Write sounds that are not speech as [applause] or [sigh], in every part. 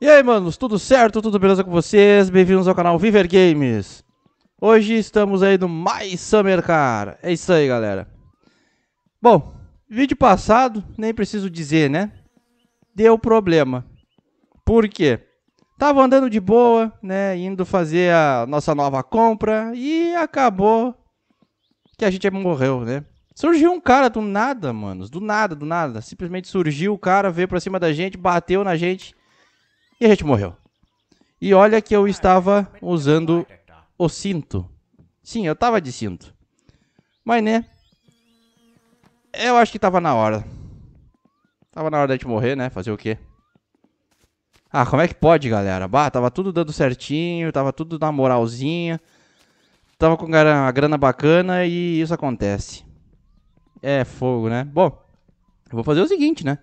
E aí, manos, tudo certo? Tudo beleza com vocês? Bem-vindos ao canal Viver Games. Hoje estamos aí no mais Summer Car. É isso aí, galera. Bom, vídeo passado, nem preciso dizer, né? Deu problema. Por quê? Tava andando de boa, né? Indo fazer a nossa nova compra e acabou que a gente morreu, né? Surgiu um cara do nada, manos. Do nada, do nada. Simplesmente surgiu o cara, veio pra cima da gente, bateu na gente e a gente morreu. E olha que eu estava usando o cinto. Sim, eu estava de cinto. Mas, né? Eu acho que estava na hora. Tava na hora da gente morrer, né? Fazer o quê? Ah, como é que pode, galera? Bah, tava tudo dando certinho, tava tudo na moralzinha. Tava com a grana bacana e isso acontece. É fogo, né? Bom, eu vou fazer o seguinte, né?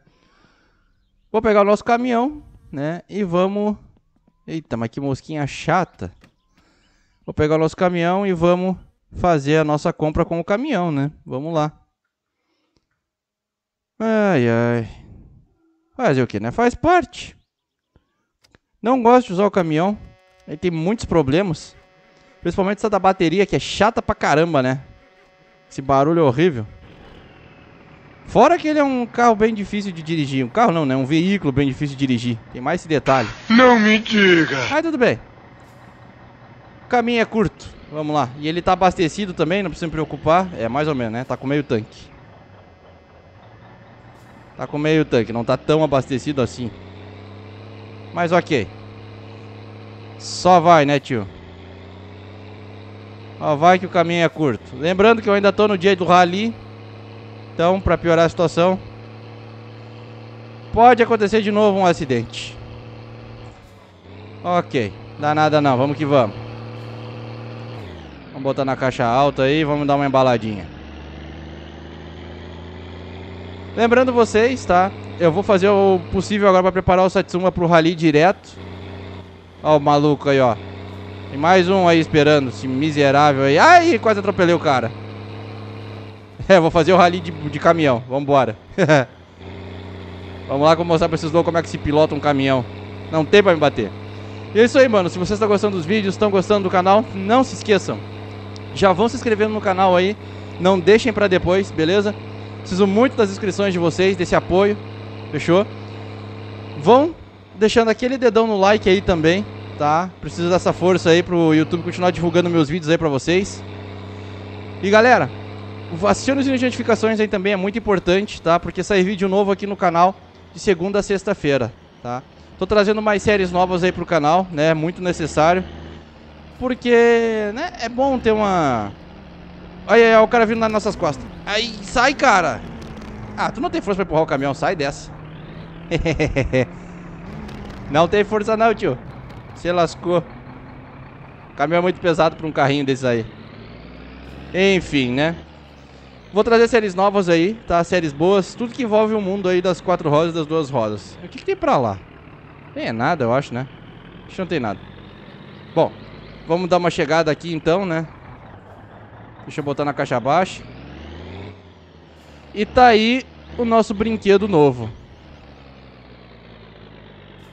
Vou pegar o nosso caminhão né? E vamos... Eita, mas que mosquinha chata. Vou pegar o nosso caminhão e vamos fazer a nossa compra com o caminhão, né? Vamos lá. Ai, ai. Fazer o que, né? Faz parte. Não gosto de usar o caminhão. Ele tem muitos problemas. Principalmente essa da bateria, que é chata pra caramba, né? Esse barulho é horrível. Fora que ele é um carro bem difícil de dirigir. Um carro não, né? Um veículo bem difícil de dirigir. Tem mais esse detalhe. Não me diga! Mas tudo bem. O caminho é curto. Vamos lá. E ele tá abastecido também, não precisa me preocupar. É, mais ou menos, né? Tá com meio tanque. Tá com meio tanque, não tá tão abastecido assim. Mas ok. Só vai, né, tio? Só vai que o caminho é curto. Lembrando que eu ainda tô no dia do rally. Então, para piorar a situação, pode acontecer de novo um acidente. Ok, dá nada não, vamos que vamos. Vamos botar na caixa alta aí, vamos dar uma embaladinha. Lembrando vocês, tá? Eu vou fazer o possível agora para preparar o Satsuma pro rally direto. Ó o maluco aí, ó. Tem mais um aí esperando, esse miserável aí. Ai, quase atropelei o cara. [laughs] É, vou fazer o rally de, de caminhão. Vambora. [laughs] Vamos lá que eu vou mostrar pra vocês loucos como é que se pilota um caminhão. Não tem pra me bater. E é isso aí, mano. Se vocês estão gostando dos vídeos, estão gostando do canal, não se esqueçam. Já vão se inscrevendo no canal aí. Não deixem pra depois, beleza? Preciso muito das inscrições de vocês, desse apoio. Fechou? Vão deixando aquele dedão no like aí também, tá? Preciso dessa força aí pro YouTube continuar divulgando meus vídeos aí pra vocês. E galera, assistindo as notificações aí também é muito importante, tá? Porque sai vídeo novo aqui no canal de segunda a sexta-feira, tá? Tô trazendo mais séries novas aí pro canal, né? É muito necessário. Porque, né? É bom ter uma... Olha aí, o cara vindo nas nossas costas. Aí, sai, cara! Ah, tu não tem força pra empurrar o caminhão, sai dessa. [laughs] não tem força não, tio. Você lascou. O caminhão é muito pesado pra um carrinho desse aí. Enfim, né? Vou trazer séries novas aí, tá? Séries boas, tudo que envolve o mundo aí das quatro rodas e das duas rodas. O que, que tem pra lá? Tem é nada, eu acho, né? Acho que não tem nada. Bom, vamos dar uma chegada aqui então, né? Deixa eu botar na caixa baixa. E tá aí o nosso brinquedo novo.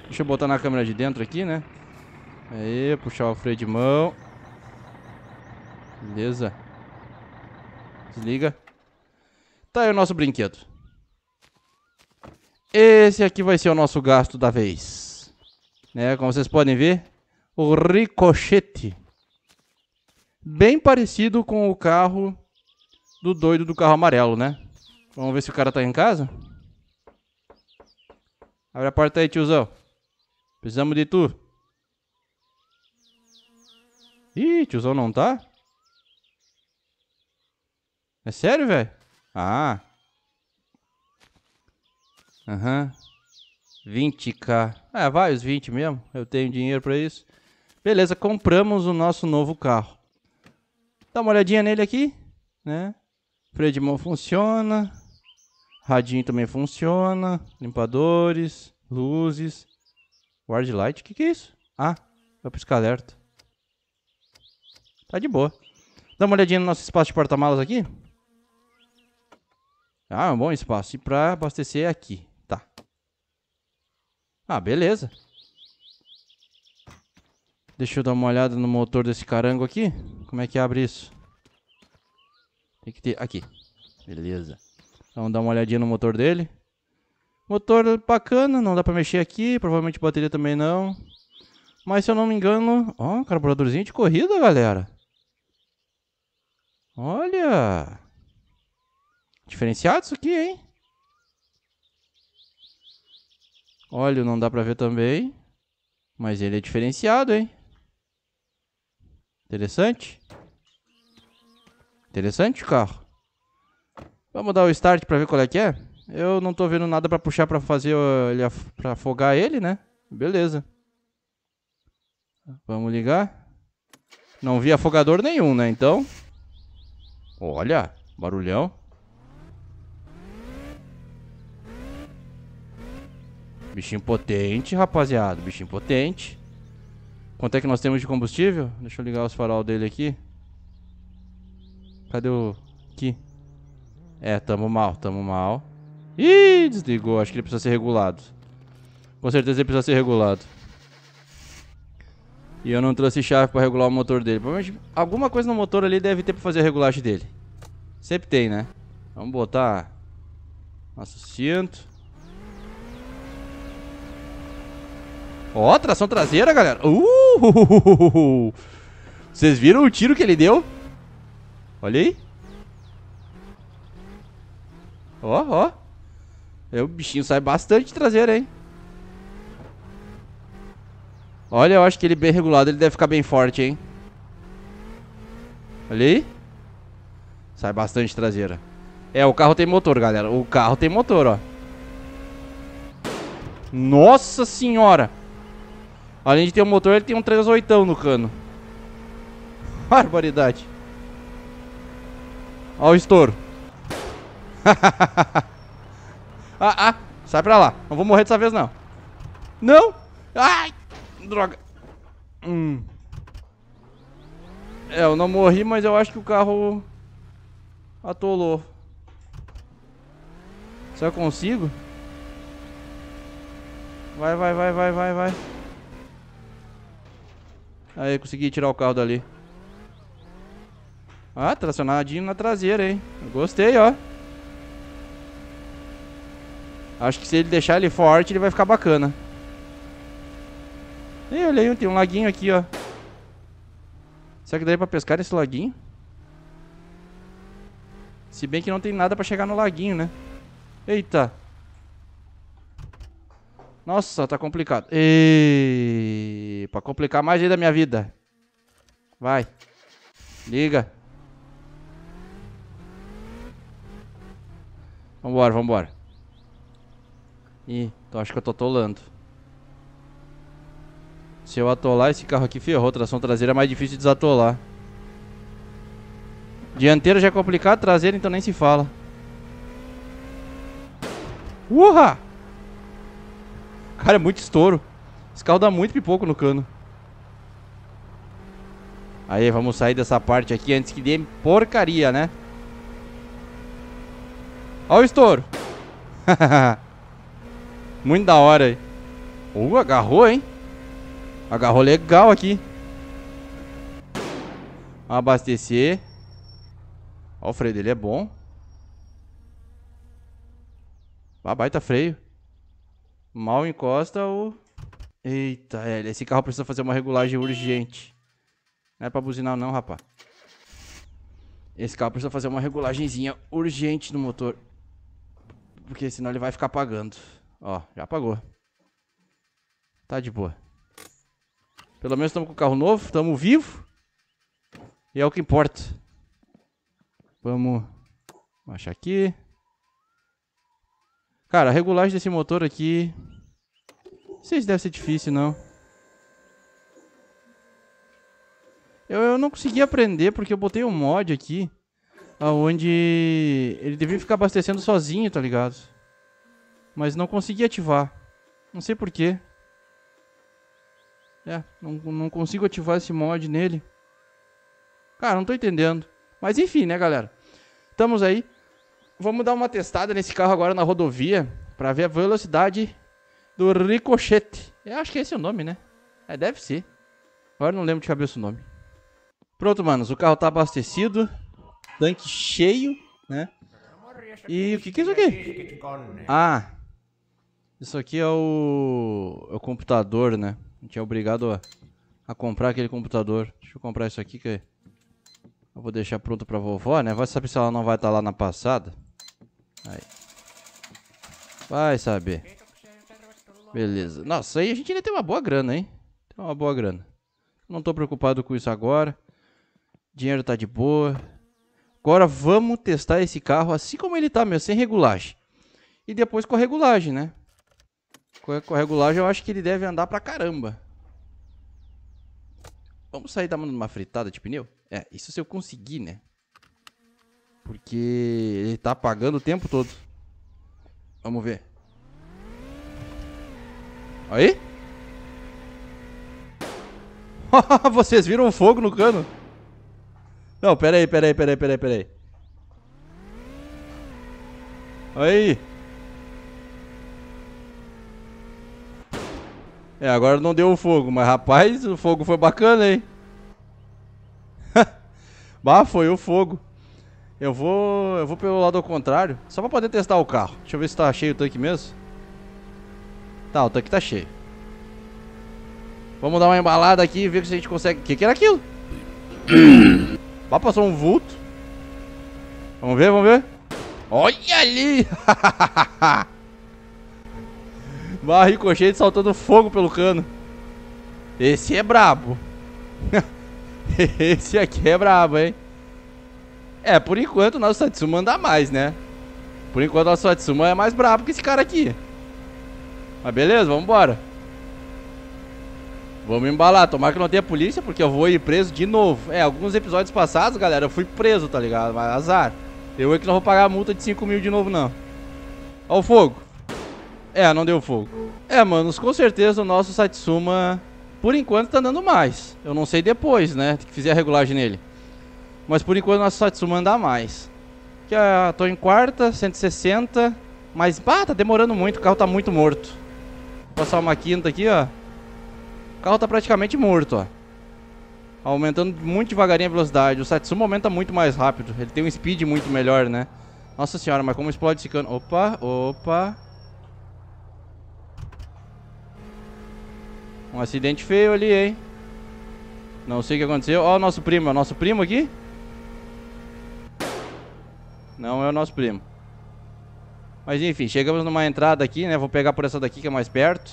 Deixa eu botar na câmera de dentro aqui, né? Aí, puxar o freio de mão. Beleza. Desliga. Tá aí o nosso brinquedo. Esse aqui vai ser o nosso gasto da vez. Né? Como vocês podem ver, o ricochete. Bem parecido com o carro do doido do carro amarelo, né? Vamos ver se o cara tá em casa. Abre a porta aí, tiozão. Precisamos de tu. Ih, tiozão não tá? É sério, velho? Ah. Aham. Uhum. 20k. é, vai os 20 mesmo. Eu tenho dinheiro para isso. Beleza, compramos o nosso novo carro. Dá uma olhadinha nele aqui, né? Freio de mão funciona. Radinho também funciona. Limpadores, luzes. Ward light, o que, que é isso? Ah, vai piscar alerta. Tá de boa. Dá uma olhadinha no nosso espaço de porta-malas aqui. Ah, é um bom espaço. E para abastecer é aqui. Tá. Ah, beleza. Deixa eu dar uma olhada no motor desse carango aqui. Como é que abre isso? Tem que ter... Aqui. Beleza. Vamos dar uma olhadinha no motor dele. Motor bacana, não dá pra mexer aqui. Provavelmente bateria também não. Mas se eu não me engano... Ó, oh, um carburadorzinho de corrida, galera. Olha! diferenciado isso aqui, hein? Óleo não dá pra ver também. Mas ele é diferenciado, hein? Interessante. Interessante o carro. Vamos dar o start pra ver qual é que é. Eu não tô vendo nada pra puxar pra fazer ele, pra afogar ele, né? Beleza. Vamos ligar. Não vi afogador nenhum, né? Então. Olha, barulhão. Bichinho potente, rapaziada. Bichinho potente. Quanto é que nós temos de combustível? Deixa eu ligar os farol dele aqui. Cadê o... Aqui. É, tamo mal, tamo mal. Ih, desligou. Acho que ele precisa ser regulado. Com certeza ele precisa ser regulado. E eu não trouxe chave pra regular o motor dele. Provavelmente alguma coisa no motor ali deve ter pra fazer a regulagem dele. Sempre tem, né? Vamos botar... Nosso cinto. Ó, tração traseira, galera. Uh! Vocês viram o tiro que ele deu? Olha aí. Ó, ó. É, o bichinho sai bastante traseira, hein? Olha, eu acho que ele bem regulado, ele deve ficar bem forte, hein? Olha aí. Sai bastante traseira. É, o carro tem motor, galera. O carro tem motor, ó. Nossa senhora! Além de ter um motor, ele tem um 38 no cano. Barbaridade. Olha o estouro. [laughs] ah, ah, sai pra lá. Não vou morrer dessa vez, não. Não! Ai! Droga. Hum. É, eu não morri, mas eu acho que o carro atolou. Será que eu consigo? Vai, vai, vai, vai, vai, vai. Aí, consegui tirar o carro dali. Ah, tracionadinho na traseira, hein? gostei, ó. Acho que se ele deixar ele forte, ele vai ficar bacana. Ih, olha aí, tem um laguinho aqui, ó. Será que daí pra pescar esse laguinho? Se bem que não tem nada pra chegar no laguinho, né? Eita. Nossa, tá complicado. E... Pra complicar mais ainda a minha vida. Vai. Liga. Vambora, vambora. Ih, então acho que eu tô atolando. Se eu atolar, esse carro aqui ferrou. Tração traseira é mais difícil de desatolar. Dianteiro já é complicado, traseiro então nem se fala. Urra! Cara, é muito estouro. Esse carro dá muito pipoco no cano. Aí, vamos sair dessa parte aqui antes que dê porcaria, né? Olha o estouro. [laughs] muito da hora aí. Uh, agarrou, hein? Agarrou legal aqui. Abastecer. Ó, o freio dele é bom. Ah, baita freio. Mal encosta o... Eita, L, Esse carro precisa fazer uma regulagem urgente. Não é pra buzinar não, rapaz. Esse carro precisa fazer uma regulagenzinha urgente no motor. Porque senão ele vai ficar apagando. Ó, já apagou. Tá de boa. Pelo menos estamos com o carro novo, estamos vivo. E é o que importa. Vamos achar aqui. Cara, a regulagem desse motor aqui... Não sei se deve ser difícil, não. Eu, eu não consegui aprender porque eu botei um mod aqui. Onde ele devia ficar abastecendo sozinho, tá ligado? Mas não consegui ativar. Não sei porquê. É, não, não consigo ativar esse mod nele. Cara, não tô entendendo. Mas enfim, né, galera? Estamos aí vamos dar uma testada nesse carro agora na rodovia para ver a velocidade do ricochete. Eu acho que esse é o nome, né? É, deve ser. Agora não lembro de cabeça o nome. Pronto, manos, o carro tá abastecido, tanque cheio, né? E o que, que é isso aqui? Ah, isso aqui é o, é o computador, né? A gente é obrigado a, a comprar aquele computador. Deixa eu comprar isso aqui que eu vou deixar pronto pra vovó, né? Vai saber se ela não vai estar tá lá na passada. Aí. Vai saber. Beleza. Nossa, aí a gente ainda tem uma boa grana, hein? Tem uma boa grana. Não tô preocupado com isso agora. Dinheiro tá de boa. Agora vamos testar esse carro assim como ele tá mesmo, sem regulagem. E depois com a regulagem, né? Com a regulagem eu acho que ele deve andar pra caramba. Vamos sair dando uma fritada de pneu? É, isso se eu conseguir, né? Porque ele tá apagando o tempo todo. Vamos ver. Aí? [laughs] Vocês viram fogo no cano? Não, peraí, peraí, peraí, peraí, peraí. Aí. É, agora não deu o fogo, mas rapaz, o fogo foi bacana, hein? [laughs] bah, foi o fogo. Eu vou, eu vou pelo lado ao contrário, só pra poder testar o carro. Deixa eu ver se tá cheio o tanque mesmo. Tá, o tanque tá cheio. Vamos dar uma embalada aqui e ver se a gente consegue... O que, que era aquilo? Vai [clears throat] passou um vulto. Vamos ver, vamos ver. Olha ali! [laughs] Barrico cheio saltando fogo pelo cano. Esse é brabo. [laughs] Esse aqui é brabo, hein? É, por enquanto o nosso Satsuma anda mais, né? Por enquanto o nosso Satsuma é mais brabo que esse cara aqui. Mas beleza, vamos embora. Vamos embalar, tomar que não tenha polícia, porque eu vou ir preso de novo. É, alguns episódios passados, galera, eu fui preso, tá ligado? Mas azar. Eu é que não vou pagar a multa de 5 mil de novo, não. Ó o fogo. É, não deu fogo. É, manos, com certeza o nosso Satsuma, por enquanto, tá andando mais. Eu não sei depois, né? Tem que fazer a regulagem nele. Mas por enquanto nossa Satsuma anda mais. Que eu tô em quarta, 160. Mas, pá, tá demorando muito, o carro tá muito morto. Vou passar uma quinta aqui, ó. O carro tá praticamente morto, ó. Aumentando muito devagarinho a velocidade. O Satsuma aumenta muito mais rápido. Ele tem um speed muito melhor, né? Nossa senhora, mas como explode esse cano? Opa, opa. Um acidente feio ali, hein? Não sei o que aconteceu. Ó, o nosso primo, o nosso primo aqui. Não é o nosso primo. Mas enfim, chegamos numa entrada aqui, né? Vou pegar por essa daqui que é mais perto.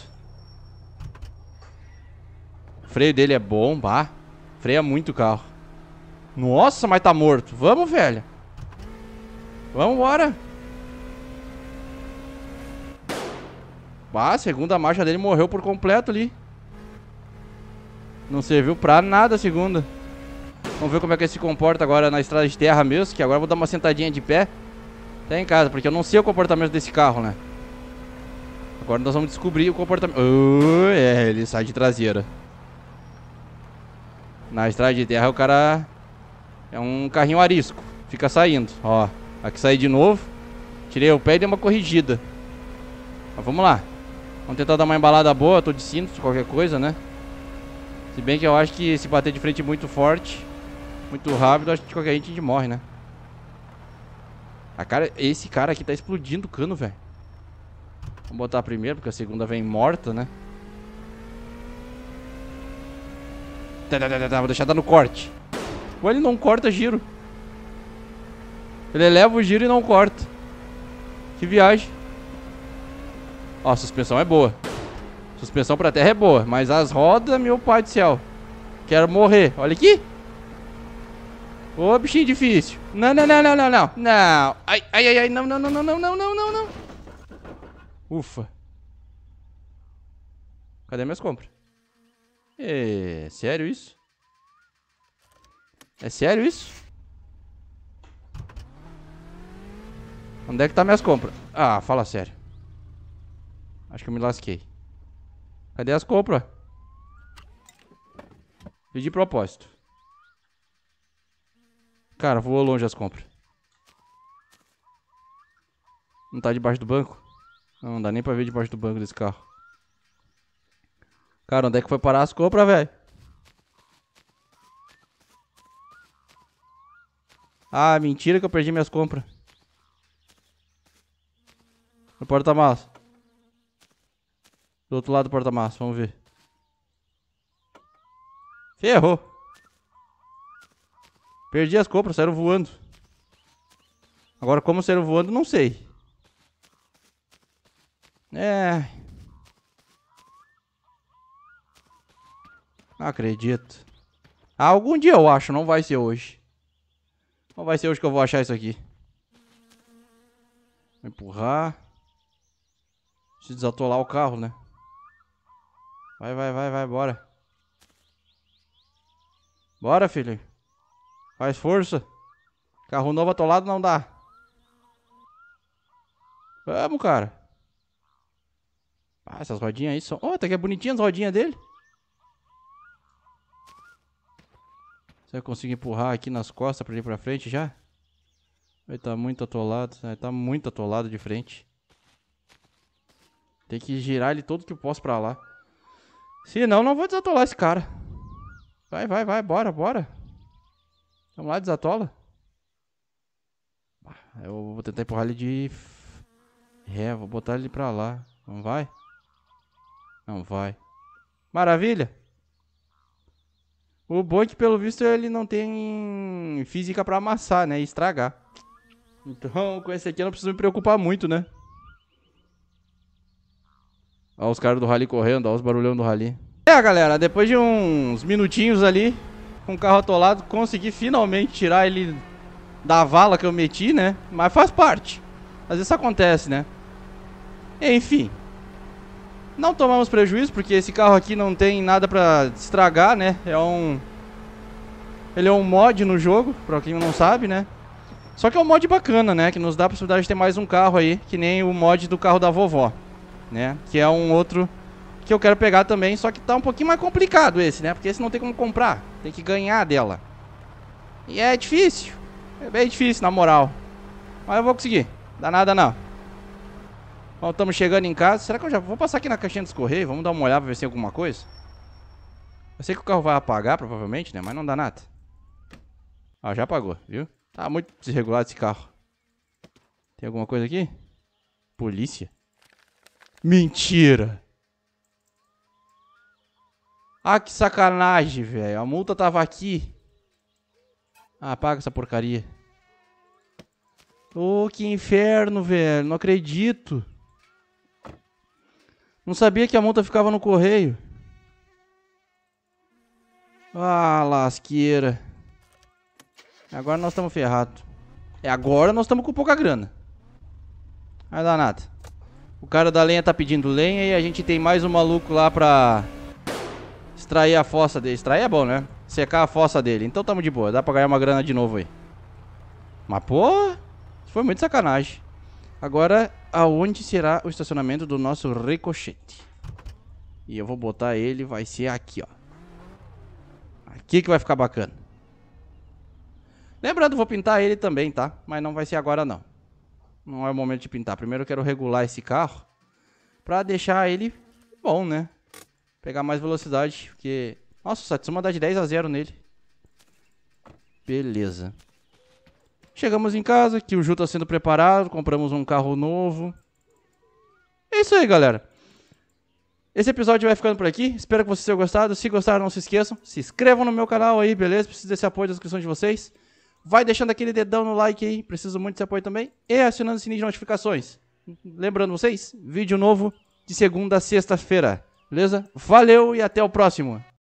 O freio dele é bom, pá. Freia muito o carro. Nossa, mas tá morto. Vamos, velho. Vamos embora. Bah, a segunda marcha dele morreu por completo ali. Não serviu pra nada a segunda. Vamos ver como é que ele se comporta agora na estrada de terra mesmo, que agora eu vou dar uma sentadinha de pé. Até em casa, porque eu não sei o comportamento desse carro, né? Agora nós vamos descobrir o comportamento... Oh, é, ele sai de traseira. Na estrada de terra o cara é um carrinho arisco. Fica saindo, ó. Aqui saí de novo. Tirei o pé e dei uma corrigida. Mas vamos lá. Vamos tentar dar uma embalada boa. Tô de cinto, qualquer coisa, né? Se bem que eu acho que se bater de frente muito forte muito rápido, acho que qualquer gente a gente morre, né? A cara, esse cara aqui tá explodindo o cano, velho. Vamos botar a primeira, porque a segunda vem morta, né? Tá, tá, tá, tá, tá vou deixar dar no corte. Ou ele não corta giro. Ele eleva o giro e não corta. Que viagem. Ó, a suspensão é boa. Suspensão pra terra é boa, mas as rodas, meu pai do céu. Quero morrer. Olha aqui. Ô, bichinho difícil. Não, não, não, não, não, não. Não. Ai, ai, ai, ai. Não, não, não, não, não, não, não, não, não. Ufa. Cadê minhas compras? É sério isso? É sério isso? Onde é que tá minhas compras? Ah, fala sério. Acho que eu me lasquei. Cadê as compras? Pedi propósito. Cara, voou longe as compras. Não tá debaixo do banco? Não, não dá nem pra ver debaixo do banco desse carro. Cara, onde é que foi parar as compras, velho? Ah, mentira que eu perdi minhas compras. No porta-malas. Do outro lado do porta-malas, vamos ver. Ferrou. Perdi as compras, saíram voando. Agora, como saíram voando, não sei. É... Não acredito. Ah, algum dia eu acho, não vai ser hoje. Não vai ser hoje que eu vou achar isso aqui. Vou empurrar. Se desatolar o carro, né? Vai, vai, vai, vai, bora. Bora, filho. Faz força. Carro novo atolado não dá. Vamos, cara. Ah, essas rodinhas aí são... Oh, tá até que é bonitinha as rodinhas dele. que eu consigo empurrar aqui nas costas pra ele ir pra frente já. Ele tá muito atolado. Ele né? tá muito atolado de frente. Tem que girar ele todo que eu posso pra lá. Senão, não vou desatolar esse cara. Vai, vai, vai. Bora, bora. Vamos lá, desatola. Eu vou tentar empurrar ele de... É, vou botar ele pra lá. Não vai? Não vai. Maravilha! O bom é que, pelo visto, ele não tem física pra amassar, né? E estragar. Então, com esse aqui eu não preciso me preocupar muito, né? Olha os caras do rally correndo, olha os barulhão do rally. É, galera, depois de uns minutinhos ali, com o carro atolado, consegui finalmente tirar ele da vala que eu meti, né? Mas faz parte. Às vezes acontece, né? Enfim. Não tomamos prejuízo, porque esse carro aqui não tem nada pra estragar, né? É um... Ele é um mod no jogo, pra quem não sabe, né? Só que é um mod bacana, né? Que nos dá a possibilidade de ter mais um carro aí, que nem o mod do carro da vovó, né? Que é um outro que eu quero pegar também, só que tá um pouquinho mais complicado esse, né? Porque esse não tem como comprar, tem que ganhar dela. E é difícil, é bem difícil na moral. Mas eu vou conseguir, dá nada não. Bom, estamos chegando em casa. Será que eu já vou passar aqui na caixinha dos correios? Vamos dar uma olhada pra ver se tem alguma coisa. Eu sei que o carro vai apagar, provavelmente, né? Mas não dá nada. Ah, já apagou, viu? Tá muito desregulado esse carro. Tem alguma coisa aqui? Polícia? Mentira! Ah, que sacanagem, velho. A multa tava aqui. Ah, paga essa porcaria. oh, que inferno, velho. Não acredito. Não sabia que a multa ficava no correio. Ah, lasqueira. Agora nós estamos ferrados. É agora nós estamos com pouca grana. Vai dar nada. O cara da lenha tá pedindo lenha e a gente tem mais um maluco lá pra... Extrair a fossa dele. Extrair é bom, né? Secar a fossa dele. Então tamo de boa. Dá pra ganhar uma grana de novo aí. Mas, pô... Foi muito sacanagem. Agora, aonde será o estacionamento do nosso ricochete? E eu vou botar ele, vai ser aqui, ó. Aqui que vai ficar bacana. Lembrando, vou pintar ele também, tá? Mas não vai ser agora, não. Não é o momento de pintar. Primeiro eu quero regular esse carro pra deixar ele bom, né? Pegar mais velocidade, porque... Nossa, o Satsuma dá de 10 a 0 nele. Beleza. Chegamos em casa, que o Ju tá sendo preparado, compramos um carro novo. É isso aí, galera. Esse episódio vai ficando por aqui. Espero que vocês tenham gostado. Se gostaram, não se esqueçam. Se inscrevam no meu canal aí, beleza? Preciso desse apoio da descrição de vocês. Vai deixando aquele dedão no like aí. Preciso muito desse apoio também. E acionando o sininho de notificações. Lembrando vocês, vídeo novo de segunda a sexta-feira. Beleza? Valeu e até o próximo.